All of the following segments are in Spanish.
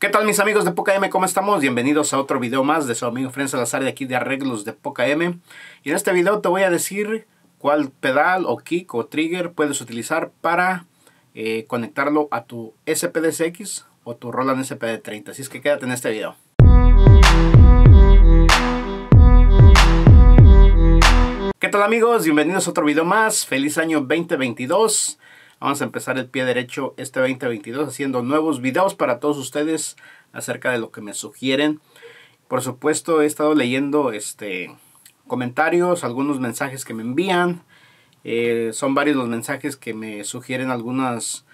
¿Qué tal mis amigos de Poca M? ¿Cómo estamos? Bienvenidos a otro video más de su amigo Fren Salazar de aquí de Arreglos de Poca M. Y en este video te voy a decir cuál pedal o kick o trigger puedes utilizar para eh, conectarlo a tu 6x o tu Roland SPD30. Así es que quédate en este video. ¿Qué tal amigos? Bienvenidos a otro video más. Feliz año 2022. Vamos a empezar el pie derecho este 2022 haciendo nuevos videos para todos ustedes acerca de lo que me sugieren. Por supuesto, he estado leyendo este, comentarios, algunos mensajes que me envían. Eh, son varios los mensajes que me sugieren algunas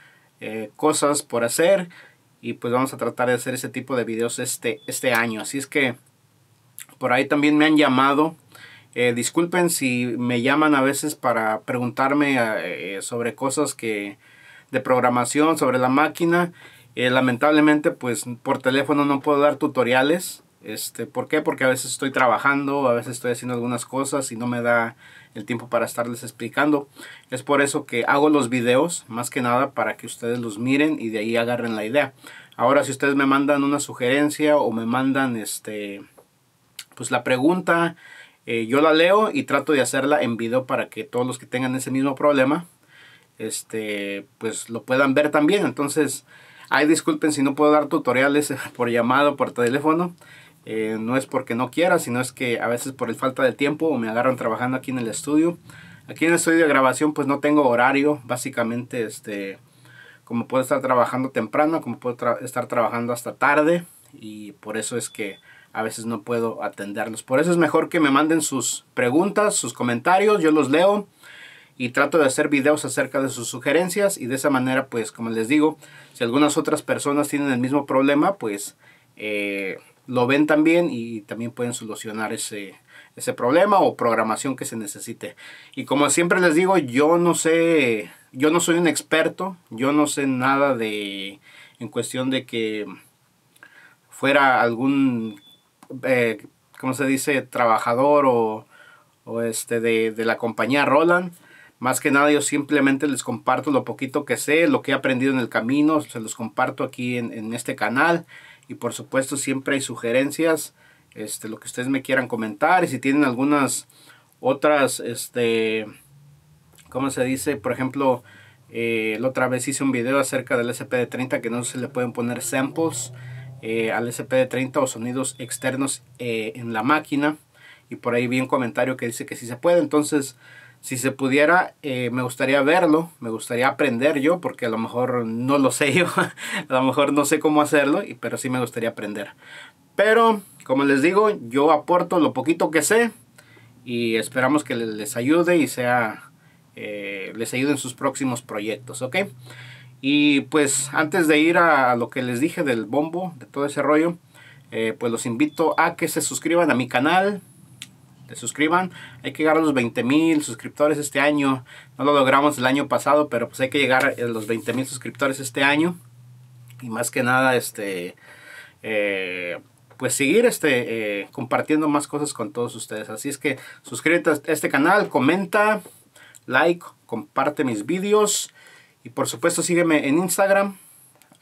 eh, cosas por hacer. Y pues vamos a tratar de hacer ese tipo de videos este, este año. Así es que por ahí también me han llamado eh, disculpen si me llaman a veces para preguntarme eh, eh, sobre cosas que de programación, sobre la máquina. lamentablemente, pues por teléfono no puedo dar tutoriales. Este, ¿Por qué? Porque a veces estoy trabajando, a veces estoy haciendo algunas cosas y no me da el tiempo para estarles explicando. Es por eso que hago los videos, más que nada para que ustedes los miren y de ahí agarren la idea. Ahora, si ustedes me mandan una sugerencia o me mandan este, pues la pregunta, eh, yo la leo y trato de hacerla en video para que todos los que tengan ese mismo problema, este, pues lo puedan ver también. Entonces, ay, disculpen si no puedo dar tutoriales por llamado, por teléfono. Eh, no es porque no quiera, sino es que a veces por falta de tiempo me agarran trabajando aquí en el estudio. Aquí en el estudio de grabación pues no tengo horario, básicamente este, como puedo estar trabajando temprano, como puedo estar trabajando hasta tarde y por eso es que a veces no puedo atenderlos. Por eso es mejor que me manden sus preguntas, sus comentarios, yo los leo y trato de hacer videos acerca de sus sugerencias y de esa manera pues como les digo, si algunas otras personas tienen el mismo problema pues eh, lo ven también y también pueden solucionar ese, ese problema o programación que se necesite. Y como siempre les digo, yo no sé, yo no soy un experto, yo no sé nada de en cuestión de que fuera algún como eh, ¿cómo se dice? Trabajador o, este de, la compañía Roland. Más que nada yo simplemente les comparto lo poquito que sé, lo que he aprendido en el camino, se los comparto aquí en, este canal. Y por supuesto siempre hay sugerencias, este, lo que ustedes me quieran comentar. Y si tienen algunas otras, este, ¿cómo se dice? Por ejemplo, eh, la otra vez hice un video acerca del SPD30 que no se le pueden poner samples. Eh, al al de 30 o sonidos externos eh, en la máquina. Y por ahí vi un comentario que dice que si se puede, entonces si se pudiera, eh, me gustaría verlo, me gustaría aprender yo, porque a lo mejor no lo sé yo, a lo mejor no sé cómo hacerlo, pero sí me gustaría aprender. Pero, como les digo, yo aporto lo poquito que sé y esperamos que les ayude y sea, les ayude en sus próximos proyectos, ¿ok? Y pues antes de ir a lo que les dije del bombo, de todo ese rollo, eh, pues los invito a que se suscriban a mi canal. Se suscriban. Hay que llegar a los 20,000 mil suscriptores este año. No lo logramos el año pasado, pero pues hay que llegar a eh, los 20 mil suscriptores este año. Y más que nada, este... Eh, pues seguir este, compartiendo más cosas con todos ustedes. Así es que suscríbete a este canal, comenta, like, comparte mis vídeos. Y por supuesto sígueme en Instagram,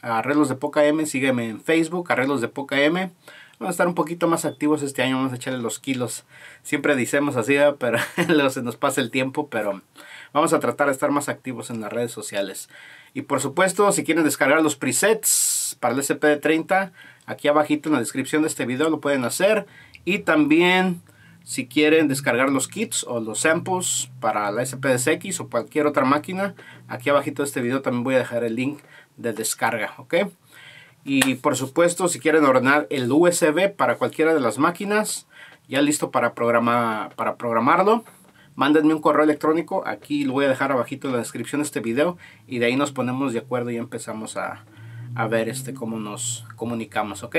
Arreglos de Poca M, sígueme en Facebook, Arreglos de Poca M. Vamos a estar un poquito más activos este año, vamos a echarle los kilos. Siempre decimos así, pero se nos pasa el tiempo, pero vamos a tratar de estar más activos en las redes sociales. Y por supuesto, si quieren descargar los presets para el SPD30, aquí abajito en la descripción de este video lo pueden hacer. Y también si quieren descargar los kits o los samples para la SPSX o cualquier otra máquina, aquí abajito de este video también voy a dejar el link de descarga, ¿ok? Y por supuesto, si quieren ordenar el USB para cualquiera de las máquinas, ya listo para, programar para programarlo, mándenme un correo electrónico. Aquí lo voy a dejar abajito en la descripción de este video. Y de ahí nos ponemos de acuerdo y empezamos a, a ver este, cómo nos comunicamos, ¿ok?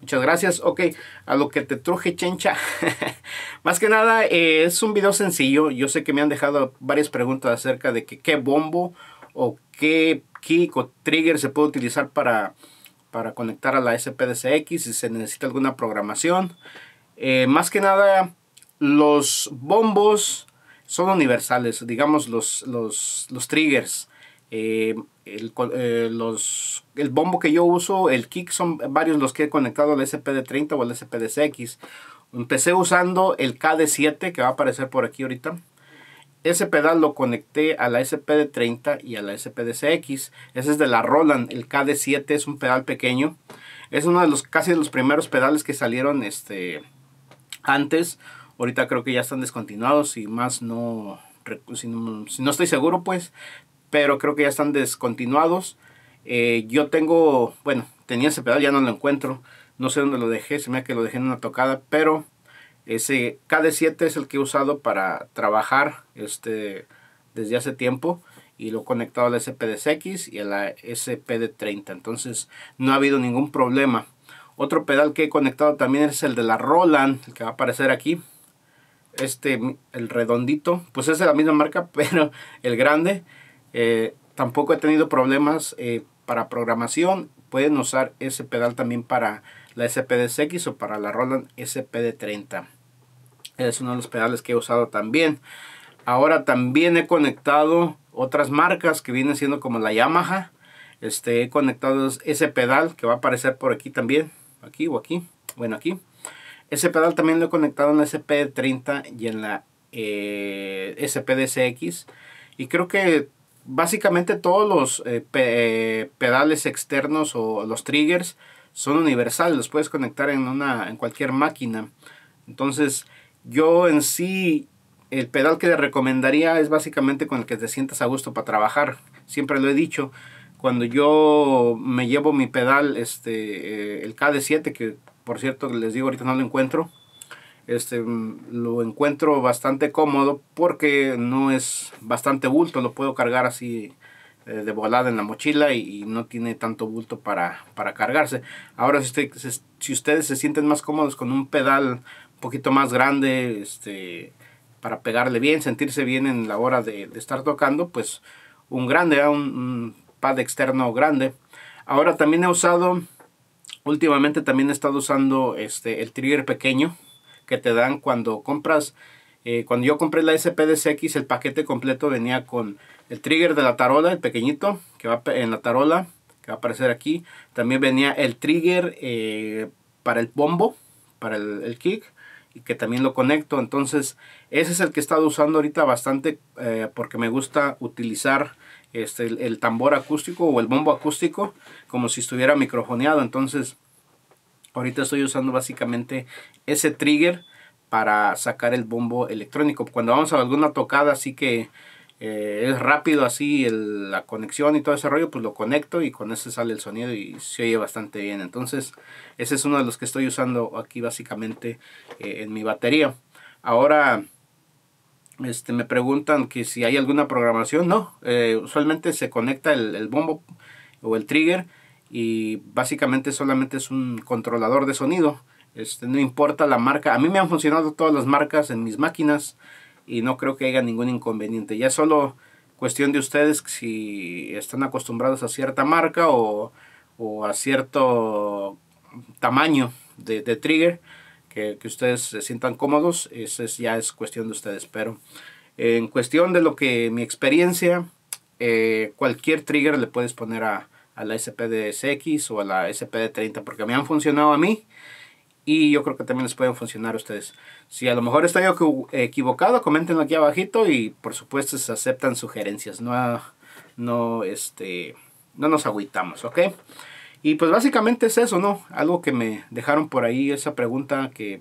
Muchas gracias. Ok, a lo que te truje, chencha. Más que nada, eh, es un video sencillo. Yo sé que me han dejado varias preguntas acerca de que, qué bombo o qué kick o trigger se puede utilizar para, para conectar a la SPDCX, si se necesita alguna programación. Eh, más que nada, los bombos son universales, digamos los, los, los triggers. Eh, el, eh, los, el bombo que yo uso, el kick, son varios los que he conectado al SPD30 o al spd Empecé usando el KD7 que va a aparecer por aquí ahorita. Ese pedal lo conecté a la SPD30 y a la SPD-CX. Ese es de la Roland, el KD7 es un pedal pequeño. Es uno de los casi de los primeros pedales que salieron este, antes. Ahorita creo que ya están descontinuados y más no, si no estoy seguro pues pero creo que ya están descontinuados. Eh, yo tengo, bueno, tenía ese pedal, ya no lo encuentro. No sé dónde lo dejé, se me ha que lo dejé en una tocada, pero ese KD7 es el que he usado para trabajar este, desde hace tiempo y lo he conectado al x y a la SPD30. Entonces no ha habido ningún problema. Otro pedal que he conectado también es el de la Roland, el que va a aparecer aquí. Este, el redondito, pues es de la misma marca, pero el grande. Eh, tampoco he tenido problemas eh, para programación. Pueden usar ese pedal también para la SPD-CX o para la Roland SPD-30. Es uno de los pedales que he usado también. Ahora también he conectado otras marcas que vienen siendo como la Yamaha. Este, he conectado ese pedal que va a aparecer por aquí también. Aquí o aquí. Bueno, aquí. Ese pedal también lo he conectado en la SPD-30 y en la eh, SPD-CX. Y creo que básicamente todos los eh, eh, pedales externos o los triggers son universales, los puedes conectar en, una, en cualquier máquina. Entonces, yo en sí, el pedal que le recomendaría es básicamente con el que te sientas a gusto para trabajar. Siempre lo he dicho, cuando yo me llevo mi pedal, este, eh, el KD7, que por cierto les digo ahorita no lo encuentro, este, mm, lo encuentro bastante cómodo porque no es bastante bulto, lo puedo cargar así eh, de volada en la mochila y, no tiene tanto bulto para, cargarse. Ahora, si, ustedes se sienten más cómodos con un pedal un poquito más grande, este, para pegarle bien, sentirse bien en la hora de, estar tocando, pues un grande, ¿eh? un, pad externo grande. Ahora también he usado, últimamente también he estado usando este, el trigger pequeño, que te dan cuando compras. Eh, cuando yo compré la SPDCX, el paquete completo venía con el trigger de la tarola, el pequeñito, que va en la tarola, que va a aparecer aquí. También venía el trigger eh, para el bombo, para el, kick, y que también lo conecto. Entonces, ese es el que he estado usando ahorita bastante eh, porque me gusta utilizar este, el, el tambor acústico o el bombo acústico como si estuviera microfoneado. Entonces, Ahorita estoy usando básicamente ese trigger para sacar el bombo electrónico. Cuando vamos a alguna tocada así que eh, es rápido así la conexión y todo ese rollo, pues lo conecto y con ese sale el sonido y se oye bastante bien. Entonces ese es uno de los que estoy usando aquí básicamente eh, en mi batería. Ahora este, me preguntan que si hay alguna programación, no, eh, usualmente se conecta el, el bombo o el trigger y básicamente solamente es un controlador de sonido. Este, no importa la marca. A mí me han funcionado todas las marcas en mis máquinas y no creo que haya ningún inconveniente. Ya es solo cuestión de ustedes si están acostumbrados a cierta marca o, a cierto tamaño de, trigger que, ustedes se sientan cómodos. Eso ya es cuestión de ustedes. Pero eh, en cuestión de lo que mi experiencia, eh, cualquier trigger le puedes poner a, a la spd o a la SPD-30 porque me han funcionado a mí y yo creo que también les pueden funcionar a ustedes. Si a lo mejor estoy equivocado, comenten aquí abajito y por supuesto se aceptan sugerencias. No, no, este, no nos agüitamos, ¿ok? Y pues básicamente es eso, ¿no? Algo que me dejaron por ahí, esa pregunta que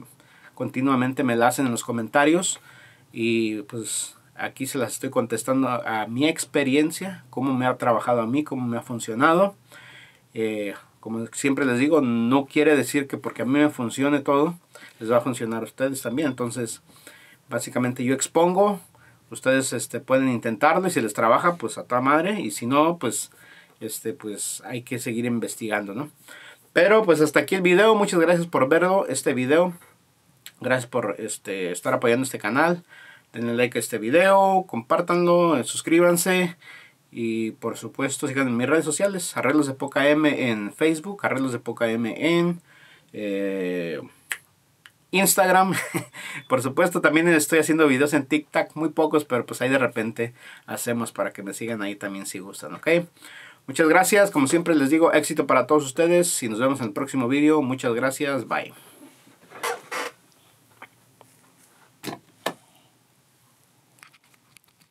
continuamente me la hacen en los comentarios. Y pues Aquí se las estoy contestando a, mi experiencia, cómo me ha trabajado a mí, cómo me ha funcionado. Eh, como siempre les digo, no quiere decir que porque a mí me funcione todo, les va a funcionar a ustedes también. Entonces, básicamente yo expongo, ustedes este, pueden intentarlo y si les trabaja, pues a toda madre. Y si no, pues, este, pues hay que seguir investigando, ¿no? Pero pues hasta aquí el video. Muchas gracias por verlo, este video. Gracias por este, estar apoyando este canal denle like a este video, compártanlo, suscríbanse y por supuesto sigan en mis redes sociales, Arreglos de Poca M en Facebook, Arreglos de Poca M en eh, Instagram. por supuesto también estoy haciendo videos en TikTok, muy pocos, pero pues ahí de repente hacemos para que me sigan ahí también si gustan, ¿ok? Muchas gracias, como siempre les digo, éxito para todos ustedes y nos vemos en el próximo video. Muchas gracias, bye.